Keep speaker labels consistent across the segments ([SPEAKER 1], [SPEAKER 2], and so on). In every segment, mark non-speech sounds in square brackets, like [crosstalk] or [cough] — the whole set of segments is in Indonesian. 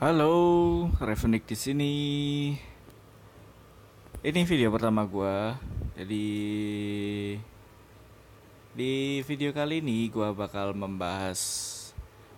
[SPEAKER 1] Halo, Revenik di sini. Ini video pertama gua. Jadi di video kali ini gua bakal membahas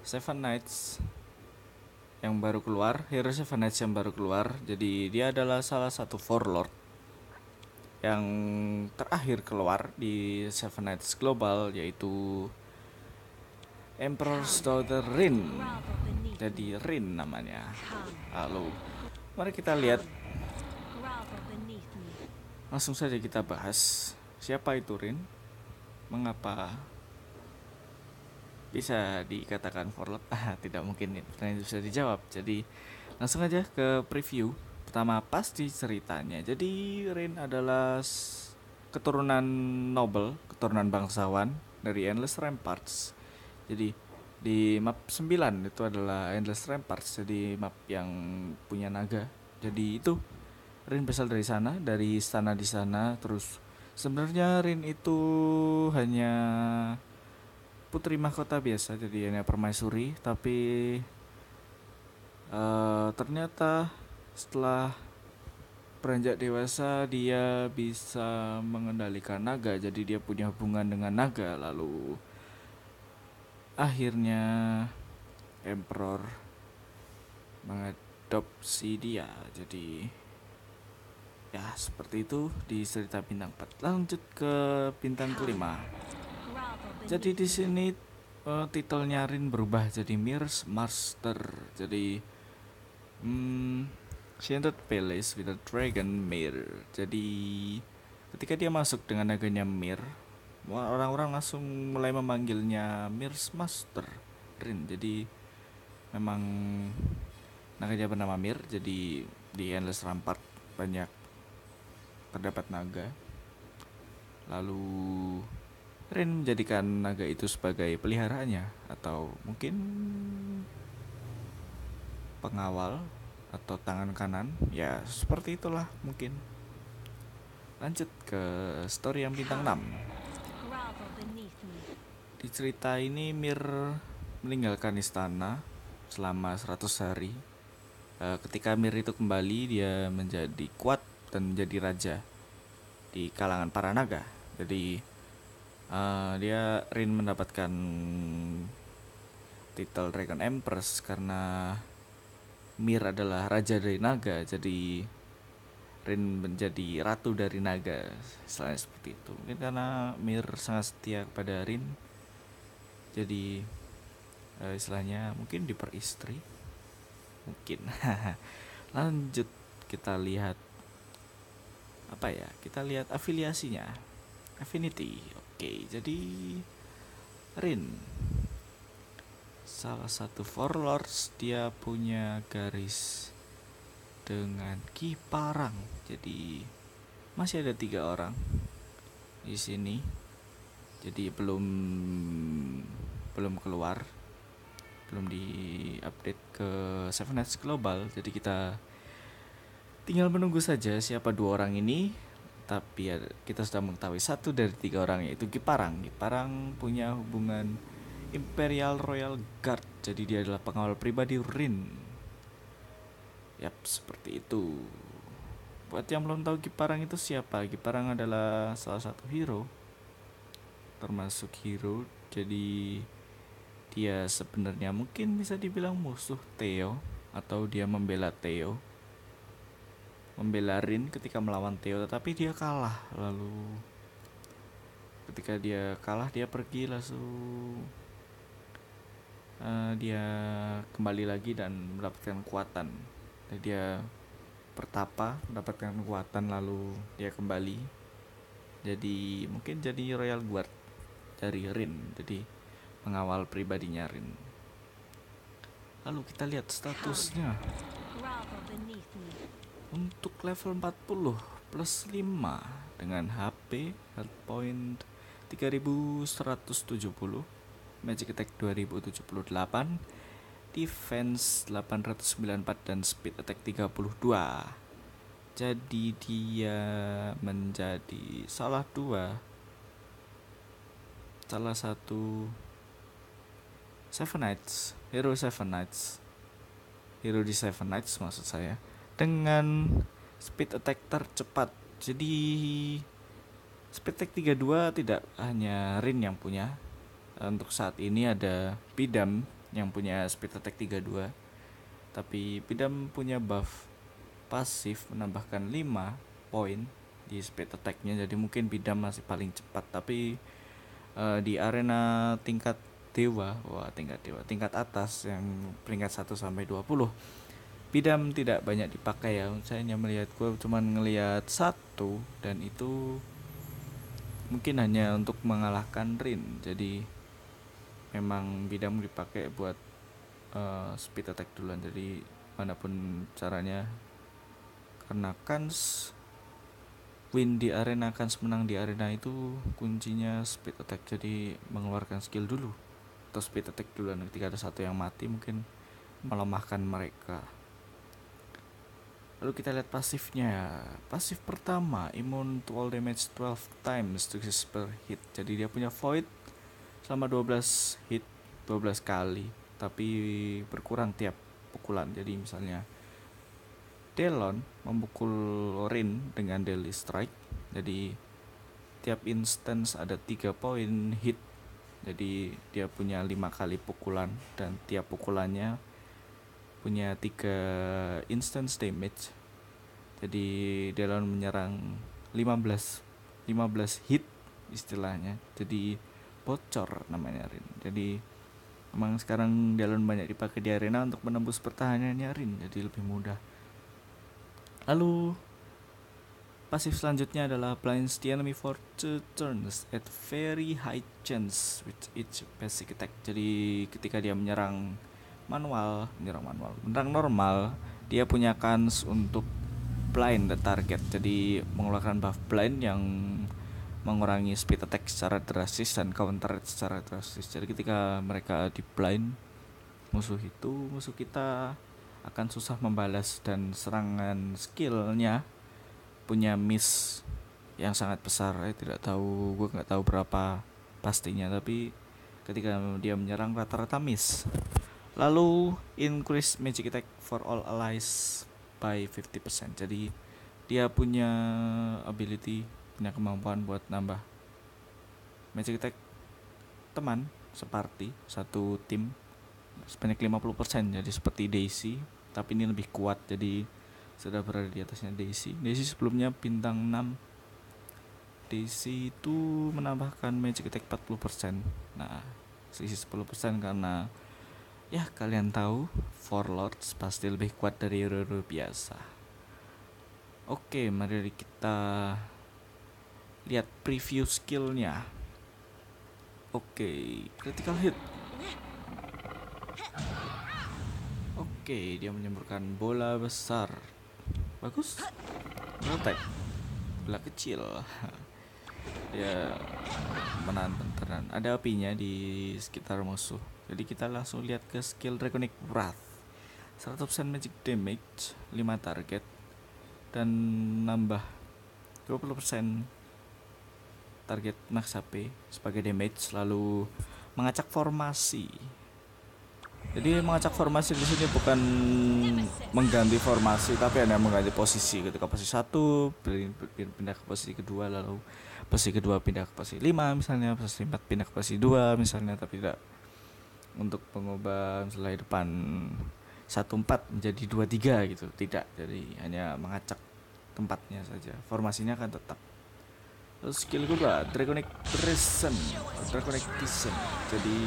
[SPEAKER 1] Seven Nights yang baru keluar, Hero Seven Nights yang baru keluar. Jadi dia adalah salah satu Forlord yang terakhir keluar di Seven Nights Global yaitu Emperor's Daughter Rin jadi Rin namanya lalu mari kita lihat langsung saja kita bahas siapa itu Rin mengapa bisa dikatakan forlap [laughs] ah, tidak mungkin itu bisa dijawab jadi langsung aja ke preview pertama pasti ceritanya jadi Rin adalah keturunan noble keturunan bangsawan dari Endless Ramparts jadi di map 9 itu adalah Endless Ramparts jadi map yang punya naga. Jadi itu Rin berasal dari sana, dari istana di sana terus sebenarnya Rin itu hanya putri mahkota biasa jadi hanya permaisuri tapi uh, ternyata setelah peranjak dewasa dia bisa mengendalikan naga jadi dia punya hubungan dengan naga lalu akhirnya Emperor mengadopsi dia. Jadi ya seperti itu di cerita bintang 4. Lanjut ke bintang kelima. Jadi di sini uh, titelnya Rin berubah jadi Mirs Master. Jadi hmm, Shattered Palace with a Dragon Mir. Jadi ketika dia masuk dengan naganya Mir, orang-orang langsung mulai memanggilnya Mirs Master Rin jadi memang naganya bernama Mir jadi di Endless Rampart banyak terdapat naga lalu Rin menjadikan naga itu sebagai peliharaannya atau mungkin pengawal atau tangan kanan ya seperti itulah mungkin lanjut ke story yang bintang 6 di cerita ini Mir meninggalkan istana selama 100 hari. Eh, ketika Mir itu kembali, dia menjadi kuat dan menjadi raja di kalangan para naga. Jadi uh, dia Rin mendapatkan titel Dragon Empress karena Mir adalah raja dari naga. Jadi Rin menjadi ratu dari naga selain seperti itu mungkin karena Mir sangat setia kepada Rin jadi uh, istilahnya mungkin diperistri mungkin [laughs] lanjut kita lihat apa ya kita lihat afiliasinya affinity oke jadi Rin salah satu lords dia punya garis dengan Ki Parang jadi masih ada tiga orang di sini jadi belum belum keluar belum di update ke Seven Nights Global jadi kita tinggal menunggu saja siapa dua orang ini tapi ya, kita sudah mengetahui satu dari tiga orang yaitu Giparang Giparang punya hubungan Imperial Royal Guard jadi dia adalah pengawal pribadi Rin Yap seperti itu buat yang belum tahu Giparang itu siapa Giparang adalah salah satu hero termasuk hero jadi dia sebenarnya mungkin bisa dibilang musuh Theo atau dia membela Theo membela Rin ketika melawan Theo tetapi dia kalah lalu ketika dia kalah dia pergi langsung uh, eh, dia kembali lagi dan mendapatkan kekuatan dia pertapa mendapatkan kekuatan lalu dia kembali jadi mungkin jadi Royal Guard dari Rin jadi pengawal pribadinya Rin. Lalu kita lihat statusnya. Untuk level 40 plus 5 dengan HP health point 3170, magic attack 2078, defense 894 dan speed attack 32. Jadi dia menjadi salah dua salah satu Seven Nights, Hero Seven Nights, Hero di Seven Nights maksud saya dengan speed attack tercepat. Jadi speed attack 32 tidak hanya Rin yang punya. Untuk saat ini ada Bidam yang punya speed attack 32. Tapi Bidam punya buff pasif menambahkan 5 poin di speed attacknya jadi mungkin bidam masih paling cepat tapi uh, di arena tingkat dewa, wah tingkat dewa, tingkat atas yang peringkat 1 sampai 20. Bidam tidak banyak dipakai ya. Saya hanya melihat gue cuman ngelihat satu dan itu mungkin hanya untuk mengalahkan Rin. Jadi memang bidam dipakai buat uh, speed attack duluan. Jadi manapun caranya karena kans win di arena kans menang di arena itu kuncinya speed attack jadi mengeluarkan skill dulu atau speed attack duluan ketika ada satu yang mati mungkin melemahkan mereka lalu kita lihat pasifnya pasif pertama immune to all damage 12 times to per hit jadi dia punya void selama 12 hit 12 kali tapi berkurang tiap pukulan jadi misalnya Delon memukul Rin dengan Deadly Strike jadi tiap instance ada 3 poin hit jadi dia punya lima kali pukulan dan tiap pukulannya punya tiga instance damage jadi Delon menyerang 15 15 hit istilahnya jadi bocor namanya Rin jadi emang sekarang Delon banyak dipakai di arena untuk menembus pertahanannya Rin jadi lebih mudah lalu Pasif selanjutnya adalah blinds the enemy for two turns at very high chance with each basic attack. Jadi ketika dia menyerang manual, menyerang manual, menyerang normal, dia punya kans untuk blind the target. Jadi mengeluarkan buff blind yang mengurangi speed attack secara drastis dan counter secara drastis. Jadi ketika mereka di blind musuh itu, musuh kita akan susah membalas dan serangan skillnya punya miss yang sangat besar ya tidak tahu gue nggak tahu berapa pastinya tapi ketika dia menyerang rata-rata miss lalu increase magic attack for all allies by 50% jadi dia punya ability punya kemampuan buat nambah magic attack teman seperti satu tim sebanyak 50% jadi seperti Daisy tapi ini lebih kuat jadi sudah berada di atasnya Daisy. Daisy sebelumnya bintang 6. Daisy itu menambahkan magic attack 40%. Nah, sisi 10% karena ya kalian tahu Four Lords pasti lebih kuat dari hero biasa. Oke, mari kita lihat preview skillnya. Oke, critical hit. Oke, dia menyemburkan bola besar bagus attack belah kecil [laughs] ya menahan benteran ada apinya di sekitar musuh jadi kita langsung lihat ke skill Draconic Wrath 100% magic damage 5 target dan nambah 20% target max HP sebagai damage lalu mengacak formasi jadi mengacak formasi di sini bukan mengganti formasi tapi hanya mengganti posisi ketika posisi satu pindah ke posisi kedua lalu posisi kedua pindah ke posisi lima misalnya posisi empat pindah ke posisi dua misalnya tapi tidak untuk pengubah selain depan satu empat menjadi dua tiga gitu tidak jadi hanya mengacak tempatnya saja formasinya akan tetap terus skill gue draconic prison draconic prison jadi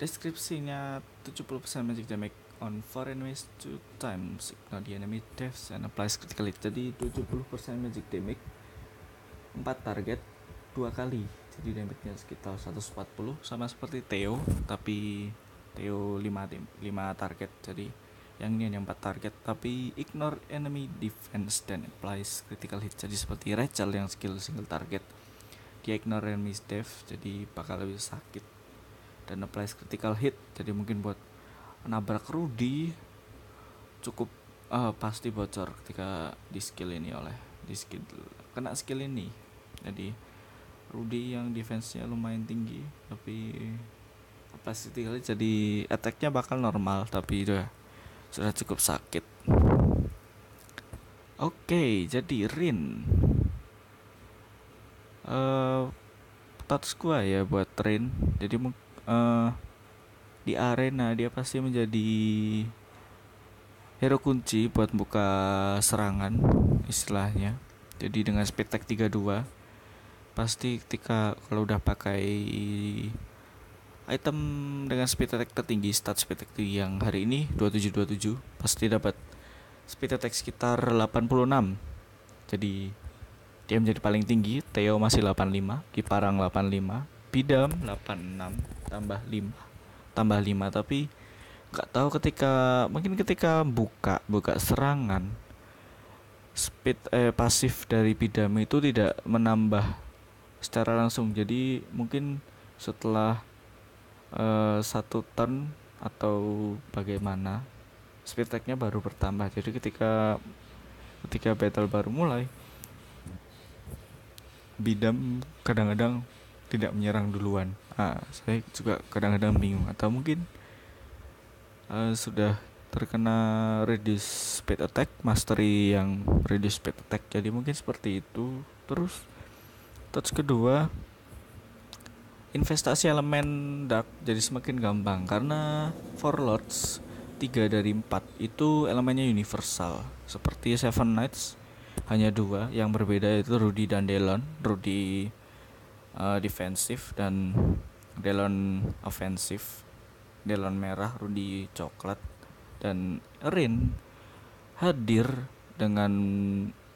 [SPEAKER 1] Deskripsinya 70% magic damage on foreign ways two times ignore the enemy deaths and applies critical hit jadi 70% magic damage 4 target dua kali jadi damage-nya sekitar 140 sama seperti Theo tapi Theo 5 5 target jadi yang ini hanya 4 target tapi ignore enemy defense dan applies critical hit jadi seperti Rachel yang skill single target dia ignore enemy death jadi bakal lebih sakit dan apply critical hit jadi mungkin buat nabrak Rudy cukup uh, pasti bocor ketika di skill ini oleh di skill kena skill ini jadi Rudy yang defense-nya lumayan tinggi tapi capacity kali jadi attack-nya bakal normal tapi udah ya, sudah cukup sakit oke okay, jadi Rin eh uh, touch gua ya buat Rin jadi mungkin uh, di arena dia pasti menjadi hero kunci buat buka serangan istilahnya. Jadi dengan speed tag 32 pasti ketika kalau udah pakai item dengan speed attack tertinggi stat speed attack yang hari ini 2727 pasti dapat speed attack sekitar 86 jadi dia menjadi paling tinggi Theo masih 85 Kiparang 85 bidam 86 tambah 5 tambah 5 tapi nggak tahu ketika mungkin ketika buka buka serangan speed eh, pasif dari bidam itu tidak menambah secara langsung jadi mungkin setelah eh, satu turn atau bagaimana speed tagnya baru bertambah jadi ketika ketika battle baru mulai bidam kadang-kadang tidak menyerang duluan ah, saya juga kadang-kadang bingung atau mungkin uh, sudah terkena reduce speed attack mastery yang reduce speed attack jadi mungkin seperti itu terus touch kedua investasi elemen dark jadi semakin gampang karena four lords 3 dari 4 itu elemennya universal seperti Seven Knights hanya dua yang berbeda itu Rudy dan Delon Rudy uh, defensif dan Delon ofensif Delon merah rudy coklat dan Rin hadir dengan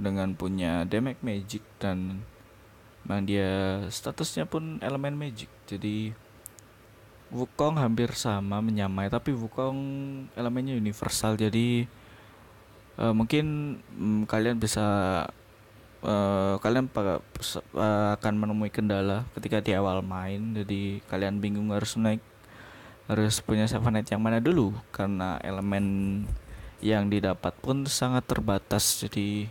[SPEAKER 1] dengan punya damage magic dan memang dia statusnya pun elemen magic jadi Wukong hampir sama menyamai tapi Wukong elemennya universal jadi uh, mungkin um, kalian bisa uh, kalian pada, uh, eh, akan menemui kendala ketika di awal main jadi kalian bingung harus naik harus punya savanet yang mana dulu karena elemen yang didapat pun sangat terbatas jadi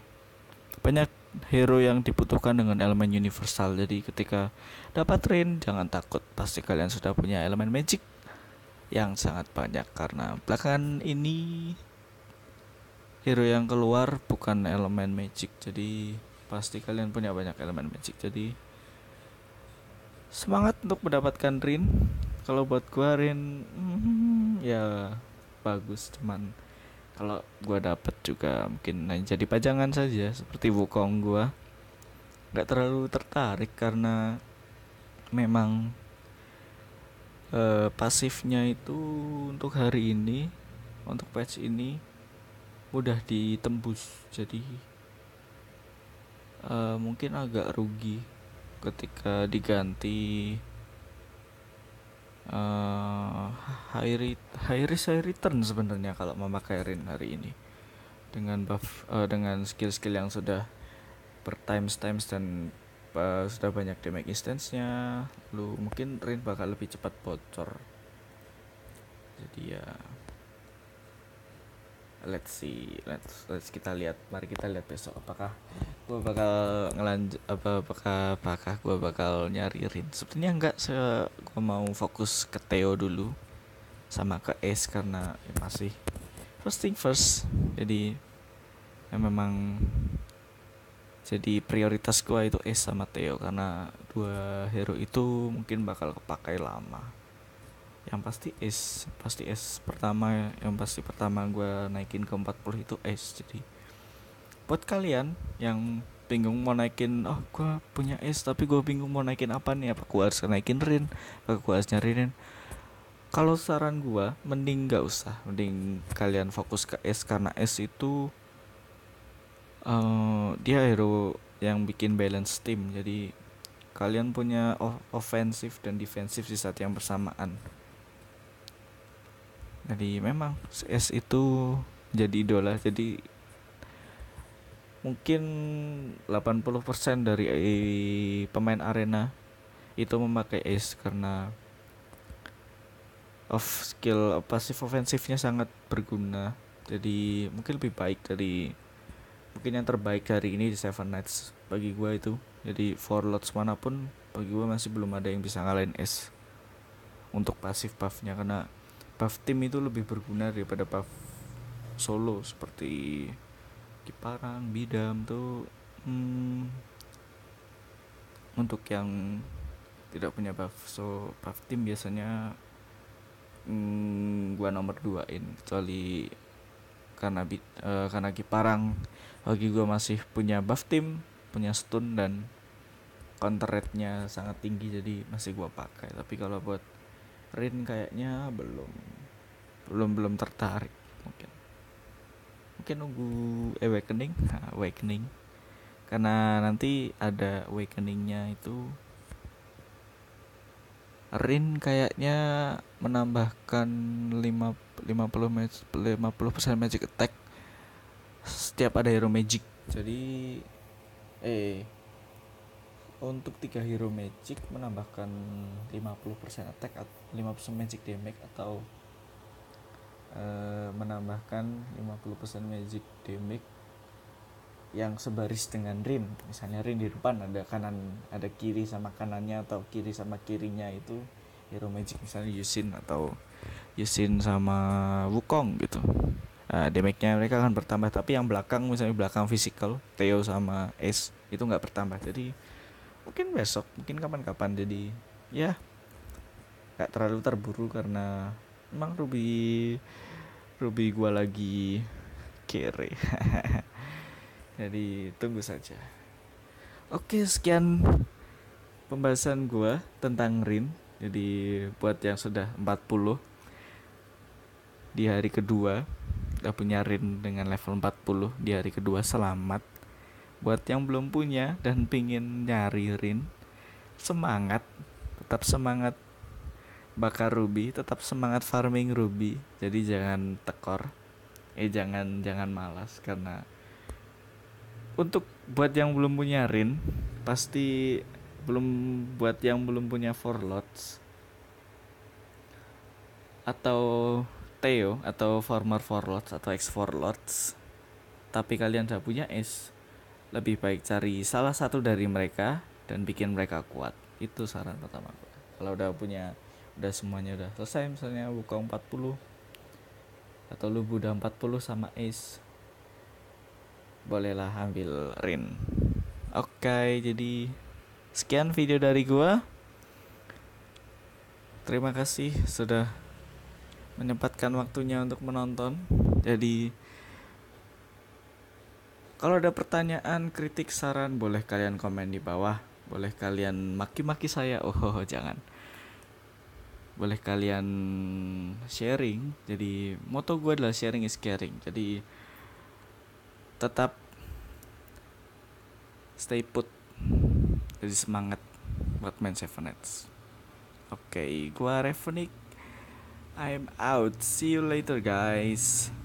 [SPEAKER 1] banyak hero yang dibutuhkan dengan elemen universal jadi ketika dapat rain jangan takut pasti kalian sudah punya elemen magic yang sangat banyak karena belakangan ini hero yang keluar bukan elemen magic jadi pasti kalian punya banyak elemen magic jadi semangat untuk mendapatkan Rin kalau buat gua Rin hmm, ya bagus cuman kalau gua dapet juga mungkin nah, jadi pajangan saja seperti Wukong gua nggak terlalu tertarik karena memang uh, pasifnya itu untuk hari ini untuk patch ini mudah ditembus jadi uh, mungkin agak rugi ketika diganti uh, high, re high risk high return sebenarnya kalau memakai Rin hari ini dengan buff uh, dengan skill-skill yang sudah per times times dan uh, sudah banyak damage instance-nya lu mungkin Rin bakal lebih cepat bocor jadi ya let's see let's, let's kita lihat mari kita lihat besok apakah gue bakal ngelanjut apa apakah apakah gue bakal nyari Rin sepertinya enggak se gue mau fokus ke Theo dulu sama ke Ace karena ya masih first thing first jadi ya memang jadi prioritas gue itu Ace sama Theo karena dua hero itu mungkin bakal kepakai lama yang pasti es pasti es pertama yang pasti pertama gue naikin ke 40 itu es jadi buat kalian yang bingung mau naikin oh gue punya es tapi gue bingung mau naikin apa nih apa gue harus naikin rin apa gue harus nyariin kalau saran gue mending gak usah mending kalian fokus ke es karena es itu uh, dia hero yang bikin balance tim jadi kalian punya offensive dan defensive di saat yang bersamaan jadi memang CS itu jadi idola jadi mungkin 80% dari eh, pemain arena itu memakai ace karena of skill pasif ofensifnya sangat berguna jadi mungkin lebih baik dari mungkin yang terbaik hari ini di Seven Nights bagi gue itu jadi four lots manapun bagi gue masih belum ada yang bisa ngalahin S untuk pasif buffnya karena buff tim itu lebih berguna daripada buff solo seperti Kiparang, Bidam tuh hmm, untuk yang tidak punya buff so buff tim biasanya hmm, gua nomor 2 in kecuali karena bit uh, eh, karena Kiparang lagi gua masih punya buff tim punya stun dan counter rate nya sangat tinggi jadi masih gua pakai tapi kalau buat Rin kayaknya belum belum belum tertarik mungkin mungkin nunggu eh, awakening [laughs] awakening karena nanti ada awakeningnya itu Rin kayaknya menambahkan 5 50 persen magic attack setiap ada hero magic jadi eh untuk tiga hero magic menambahkan 50% attack atau 50% magic damage atau e, menambahkan 50% magic damage yang sebaris dengan Rin misalnya Rin di depan ada kanan ada kiri sama kanannya atau kiri sama kirinya itu hero magic misalnya Yusin atau Yusin sama Wukong gitu nah, damage-nya mereka akan bertambah tapi yang belakang misalnya belakang physical Teo sama Ace itu nggak bertambah jadi mungkin besok mungkin kapan-kapan jadi ya nggak terlalu terburu karena emang Ruby Ruby gue lagi kere [laughs] jadi tunggu saja oke sekian pembahasan gue tentang Rin jadi buat yang sudah 40 di hari kedua gak punya Rin dengan level 40 di hari kedua selamat buat yang belum punya dan pingin nyari Rin semangat tetap semangat bakar ruby tetap semangat farming ruby jadi jangan tekor eh jangan jangan malas karena untuk buat yang belum punya rin pasti belum buat yang belum punya four lots atau Teo atau former four lots atau ex four lots tapi kalian sudah punya S lebih baik cari salah satu dari mereka dan bikin mereka kuat itu saran pertama aku kalau udah punya udah semuanya udah selesai misalnya buka 40 atau lu buda 40 sama ace bolehlah ambil rin oke okay, jadi sekian video dari gua terima kasih sudah menyempatkan waktunya untuk menonton jadi kalau ada pertanyaan, kritik, saran, boleh kalian komen di bawah. Boleh kalian maki-maki saya. Oh, [laughs] jangan. Boleh kalian sharing. Jadi moto gue adalah sharing is caring. Jadi tetap stay put. Jadi semangat buat main Seven Oke, okay, gue Revenik. I'm out. See you later, guys.